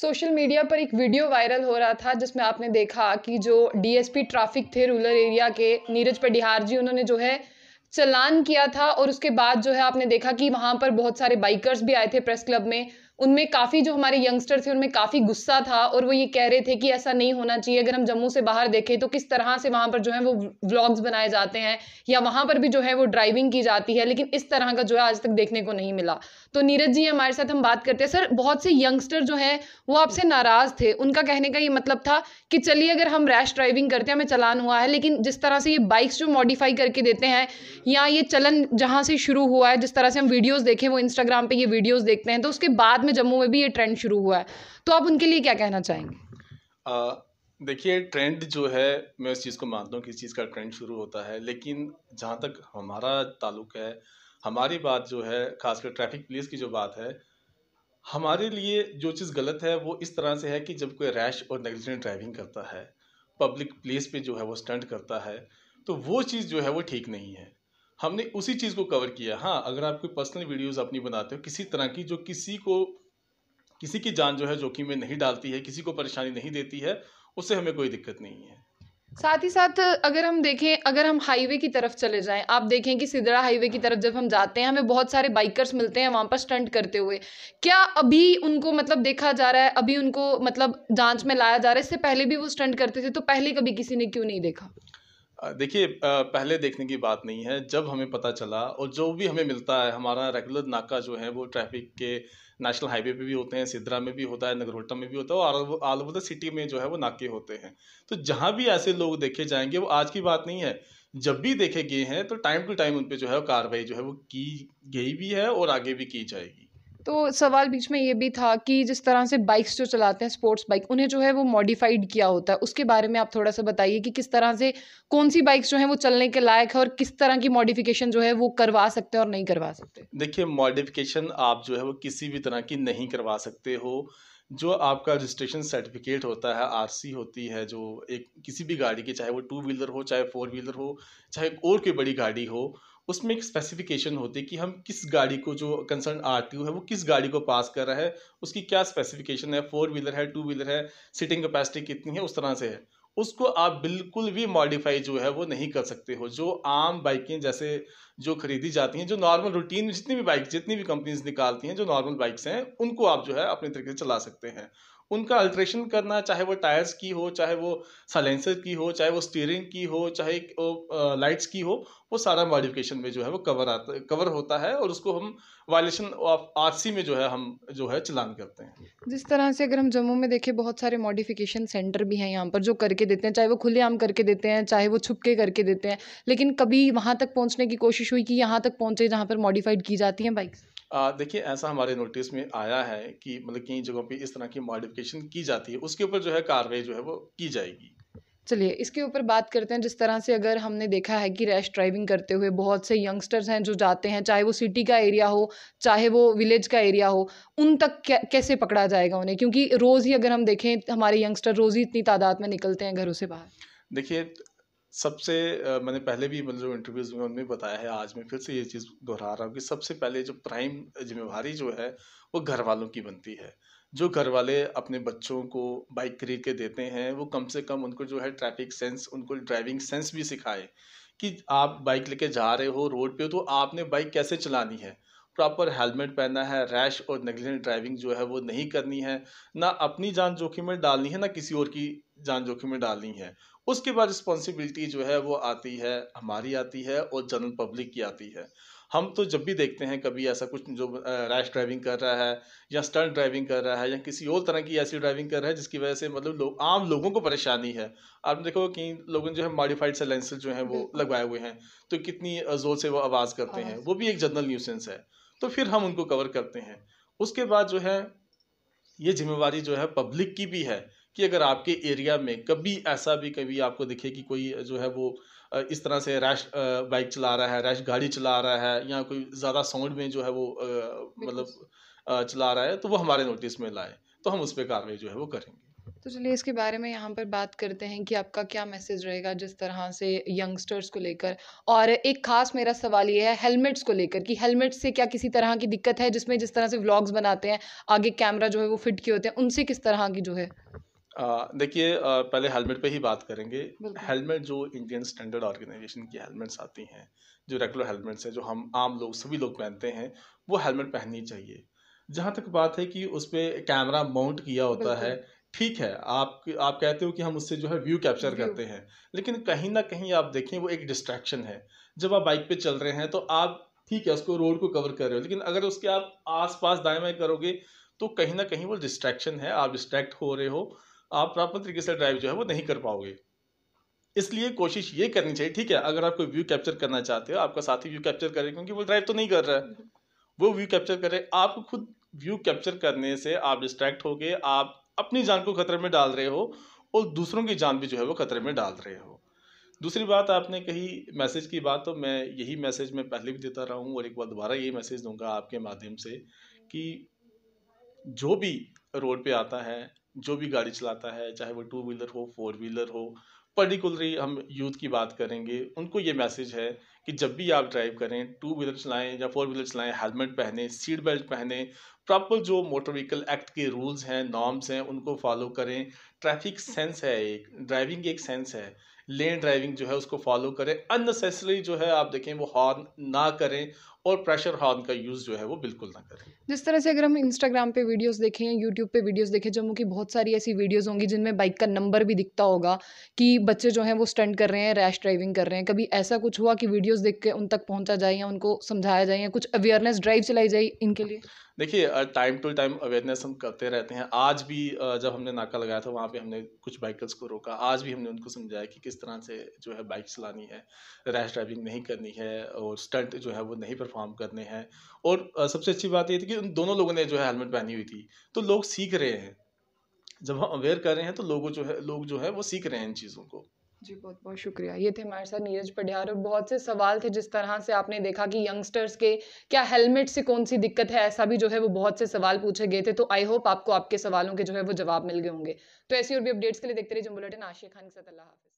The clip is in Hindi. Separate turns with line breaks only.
सोशल मीडिया पर एक वीडियो वायरल हो रहा था जिसमें आपने देखा कि जो डीएसपी ट्रैफिक थे रूरल एरिया के नीरज पडिहार जी उन्होंने जो है चलान किया था और उसके बाद जो है आपने देखा कि वहाँ पर बहुत सारे बाइकर्स भी आए थे प्रेस क्लब में उनमें काफ़ी जो हमारे यंगस्टर थे उनमें काफ़ी गुस्सा था और वो ये कह रहे थे कि ऐसा नहीं होना चाहिए अगर हम जम्मू से बाहर देखें तो किस तरह से वहाँ पर जो है वो व्लॉग्स बनाए जाते हैं या वहाँ पर भी जो है वो ड्राइविंग की जाती है लेकिन इस तरह का जो है आज तक देखने को नहीं मिला तो नीरज जी हमारे साथ हम बात करते हैं सर बहुत से यंगस्टर जो हैं वो आपसे नाराज़ थे उनका कहने का ये मतलब था कि चलिए अगर हम रैश ड्राइविंग करते हैं हमें चलान हुआ है लेकिन जिस तरह से ये बाइक्स जो मॉडिफाई करके देते हैं या ये चलन जहाँ से शुरू हुआ है जिस तरह से हम वीडियोस देखें वो इंस्टाग्राम पे ये वीडियोस देखते हैं तो उसके बाद में जम्मू में भी ये ट्रेंड शुरू हुआ है तो आप उनके लिए क्या कहना चाहेंगे
देखिए ट्रेंड जो है मैं उस चीज़ को मानता हूँ किस चीज़ का ट्रेंड शुरू होता है लेकिन जहाँ तक हमारा ताल्लुक है हमारी बात जो है खासकर ट्रैफिक पुलिस की जो बात है हमारे लिए जो चीज़ गलत है वो इस तरह से है कि जब कोई रैश और नेग्लिजेंट ड्राइविंग करता है पब्लिक प्लेस पे जो है वो स्टंट करता है तो वो चीज़ जो है वो ठीक नहीं है हमने उसी चीज़ को कवर किया हाँ अगर आप कोई पर्सनल वीडियोस अपनी बनाते हो किसी तरह की जो किसी को किसी की जान जो है जोखिम में नहीं डालती है किसी को परेशानी नहीं देती है उससे हमें कोई दिक्कत नहीं है
साथ ही साथ अगर हम देखें अगर हम हाईवे की तरफ चले जाएं आप देखें कि सिदड़ा हाईवे की तरफ जब हम जाते हैं हमें बहुत सारे बाइकर्स मिलते हैं वहाँ पर स्टंट करते हुए क्या अभी उनको मतलब देखा जा रहा है अभी उनको मतलब जांच में लाया जा रहा है इससे पहले भी वो स्टंट करते थे तो पहले कभी किसी ने क्यों नहीं देखा
देखिए पहले देखने की बात नहीं है जब हमें पता चला और जो भी हमें मिलता है हमारा रेगुलर नाका जो है वो ट्रैफिक के नेशनल हाईवे पे भी होते हैं सिद्रा में भी होता है नगरोटा में भी होता है और ऑल ओवर द सिटी में जो है वो नाके होते हैं तो जहाँ भी ऐसे लोग देखे जाएंगे वो आज की बात नहीं है जब भी देखे गए हैं तो टाइम टू टाइम उन पर जो है कार्रवाई जो है वो की गई भी है और आगे भी की जाएगी
तो सवाल बीच में ये भी था कि जिस तरह से बाइक्स जो चलाते हैं स्पोर्ट्स बाइक उन्हें जो है वो मॉडिफाइड किया होता है उसके बारे में आप थोड़ा सा बताइए कि किस तरह से कौन सी बाइक्स जो है वो चलने के लायक है और किस तरह की मॉडिफिकेशन जो है वो करवा सकते हैं और नहीं करवा सकते
देखिए मॉडिफिकेशन आप जो है वो किसी भी तरह की नहीं करवा सकते हो जो आपका रजिस्ट्रेशन सर्टिफिकेट होता है आर होती है जो एक किसी भी गाड़ी की चाहे वो टू व्हीलर हो चाहे फोर व्हीलर हो चाहे और कोई बड़ी गाड़ी हो उसमें एक स्पेसिफिकेशन होती है कि हम किस गाड़ी को जो कंसर्न आर है वो किस गाड़ी को पास कर रहा है उसकी क्या स्पेसिफिकेशन है फोर व्हीलर है टू व्हीलर है सीटिंग कैपेसिटी कितनी है उस तरह से है उसको आप बिल्कुल भी मॉडिफाई जो है वो नहीं कर सकते हो जो आम बाइकें जैसे जो खरीदी जाती हैं जो नॉर्मल रूटीन में जितनी भी बाइक जितनी भी कंपनीज निकालती हैं जो नॉर्मल बाइक्स हैं उनको आप जो है अपने तरीके से चला सकते हैं उनका अल्ट्रेशन करना चाहे वो टायर्स की हो चाहे वो साइलेंसर की हो चाहे वो स्टीयरिंग की हो चाहे लाइट्स की हो वो सारा मॉडिफिकेशन में जो है वो कवर आता कवर होता है और उसको हम वायलेशन ऑफ आरसी में जो है हम जो है चलान करते हैं
जिस तरह से अगर हम जम्मू में देखें बहुत सारे मॉडिफिकेशन सेंटर भी हैं यहाँ पर जो करके देते हैं चाहे वो खुलेआम करके देते हैं चाहे वो छुप के करके देते हैं लेकिन कभी वहाँ तक पहुँचने की कोशिश हुई कि यहाँ तक पहुँचे जहाँ पर मॉडिफाइड की जाती हैं बाइक्स
देखिए ऐसा हमारे नोटिस में आया है कि मतलब कई जगहों पर इस तरह की मॉडिफिकेशन की जाती है उसके ऊपर जो है कार्रवाई जो है वो की जाएगी
चलिए इसके ऊपर बात करते हैं जिस तरह से अगर हमने देखा है कि रैश ड्राइविंग करते हुए बहुत से यंगस्टर्स हैं जो जाते हैं चाहे वो सिटी का एरिया हो चाहे वो विलेज का एरिया हो उन तक कैसे पकड़ा जाएगा उन्हें क्योंकि रोज़ ही अगर हम देखें हमारे यंगस्टर रोज़ ही इतनी तादाद में निकलते हैं घरों से बाहर
देखिए सबसे मैंने पहले भी मतलब जो इंटरव्यूज़ में उनमें बताया है आज मैं फिर से ये चीज़ दोहरा रहा हूँ कि सबसे पहले जो प्राइम जिम्मेवारी जो है वो घर वालों की बनती है जो घर वाले अपने बच्चों को बाइक खरीद के देते हैं वो कम से कम उनको जो है ट्रैफिक सेंस उनको ड्राइविंग सेंस भी सिखाए कि आप बाइक लेके जा रहे हो रोड पे तो आपने बाइक कैसे चलानी है प्रॉपर हेलमेट पहनना है रैश और नेग्लिजेंट ड्राइविंग जो है वो नहीं करनी है ना अपनी जान जोखिम में डालनी है ना किसी और की जान जोखिम में डालनी है उसके बाद रिस्पॉन्सिबिलिटी जो है वो आती है हमारी आती है और जनरल पब्लिक की आती है हम तो जब भी देखते हैं कभी ऐसा कुछ जो रैश ड्राइविंग कर रहा है या स्टंट ड्राइविंग कर रहा है या किसी और तरह की ऐसी ड्राइविंग कर रहा है जिसकी वजह से मतलब लोग आम लोगों को परेशानी है आप देखो कि लोगों जो है मॉडिफाइड लेंसेज जो है वो लगवाए हुए हैं तो कितनी जोर से वो आवाज़ करते हैं वो भी एक जनरल न्यूसेंस है तो फिर हम उनको कवर करते हैं उसके बाद जो है ये जिम्मेवारी जो है पब्लिक की भी है कि अगर आपके एरिया में कभी ऐसा भी कभी आपको दिखे कि कोई जो है वो इस तरह से रैश बाइक चला रहा है रैश गाड़ी चला रहा है या कोई ज़्यादा साउंड में जो है वो मतलब चला रहा है तो वो हमारे नोटिस में लाए तो हम उस पर कार्रवाई जो है वो करेंगे
तो चलिए इसके बारे में यहाँ पर बात करते हैं कि आपका क्या मैसेज रहेगा जिस तरह से यंगस्टर्स को लेकर और एक खास मेरा सवाल ये है हेलमेट्स को लेकर कि हेलमेट से क्या किसी तरह की दिक्कत है जिसमें जिस तरह से व्लॉग्स बनाते हैं आगे कैमरा जो है वो फिट किए होते हैं उनसे किस तरह की जो है
देखिए पहले हेलमेट पे ही बात करेंगे हेलमेट जो इंडियन स्टैंडर्ड ऑर्गेनाइजेशन की हेलमेट्स आती हैं जो रेगुलर हेलमेट्स हैं जो हम आम लोग सभी लोग पहनते हैं वो हेलमेट पहननी चाहिए जहाँ तक बात है कि उस पर कैमरा माउंट किया होता है ठीक है आप आप कहते हो कि हम उससे जो है व्यू कैप्चर करते हैं लेकिन कहीं ना कहीं आप देखें वो एक डिस्ट्रैक्शन है जब आप बाइक पे चल रहे हैं तो आप ठीक है उसको रोड को कवर कर रहे हो लेकिन अगर उसके आप आस पास दाएं करोगे तो कहीं ना कहीं वो डिस्ट्रैक्शन है आप डिस्ट्रैक्ट हो रहे हो आप प्रॉपर तरीके से ड्राइव जो है वो नहीं कर पाओगे इसलिए कोशिश ये करनी चाहिए ठीक है अगर आप कोई व्यू कैप्चर करना चाहते हो आपका साथी व्यू कैप्चर करे क्योंकि वो ड्राइव तो नहीं कर रहा है वो व्यू कैप्चर करे आपको खुद व्यू कैप्चर करने से आप डिस्ट्रैक्ट हो गए आप अपनी जान को खतरे में डाल रहे हो और दूसरों की जान भी जो है वो खतरे में डाल रहे हो दूसरी बात आपने कही मैसेज की बात तो मैं यही मैसेज मैं पहले भी देता रहा हूँ और एक बार दोबारा यही मैसेज दूंगा आपके माध्यम से कि जो भी रोड पे आता है जो भी गाड़ी चलाता है चाहे वो टू व्हीलर हो फोर व्हीलर हो पर्टिकुलरली हम यूथ की बात करेंगे उनको ये मैसेज है कि जब भी आप ड्राइव करें टू व्हीलर चलाएं या फोर व्हीलर चलाएं हेलमेट पहने सीट बेल्ट पहने प्रॉपर जो मोटर व्हीकल एक्ट के रूल्स हैं नॉर्म्स हैं उनको फॉलो करें ट्रैफिक सेंस है एक ड्राइविंग एक सेंस है लेन ड्राइविंग जो है उसको फॉलो करें अननेसेसरी जो है आप देखें वो हॉर्न ना करें और प्रेशर हॉर्न का यूज़ जो है वो बिल्कुल ना करें
जिस तरह से अगर हम इंस्टाग्राम पे वीडियोस देखें या यूट्यूब पे वीडियोस देखें जम्मू की बहुत सारी ऐसी वीडियोस होंगी जिनमें बाइक का नंबर भी दिखता होगा कि बच्चे जो हैं वो स्टंट कर रहे हैं रैश ड्राइविंग कर रहे हैं कभी ऐसा कुछ हुआ कि वीडियोज़ देख के उन तक पहुंचा जाए या उनको समझाया जाए या कुछ अवेयरनेस ड्राइव चलाई जाए इनके लिए
देखिए टाइम टू टाइम अवेयरनेस हम करते रहते हैं आज भी जब हमने नाका लगाया था वहाँ पे हमने कुछ बाइकर्स को रोका आज भी हमने उनको समझाया कि किस तरह से जो है बाइक चलानी है रैश ड्राइविंग नहीं करनी है और स्टंट जो है वो नहीं परफॉर्म करने हैं और सबसे अच्छी बात ये थी कि उन दोनों लोगों ने जो है हेलमेट पहनी हुई थी तो लोग सीख रहे हैं जब हम अवेयर कर रहे हैं तो लोगों जो है लोग जो है वो सीख रहे हैं इन चीज़ों को
जी बहुत बहुत शुक्रिया ये थे हमारे साथ नीरज पटियार और बहुत से सवाल थे जिस तरह से आपने देखा कि यंगस्टर्स के क्या हेलमेट से कौन सी दिक्कत है ऐसा भी जो है वो बहुत से सवाल पूछे गए थे तो आई होप आपको आपके सवालों के जो है वो जवाब मिल गए होंगे तो ऐसी और भी अपडेट्स के लिए देखते रहिए जम्बुलेटिन आशिया खान के साथ अल्लाह हाफिज़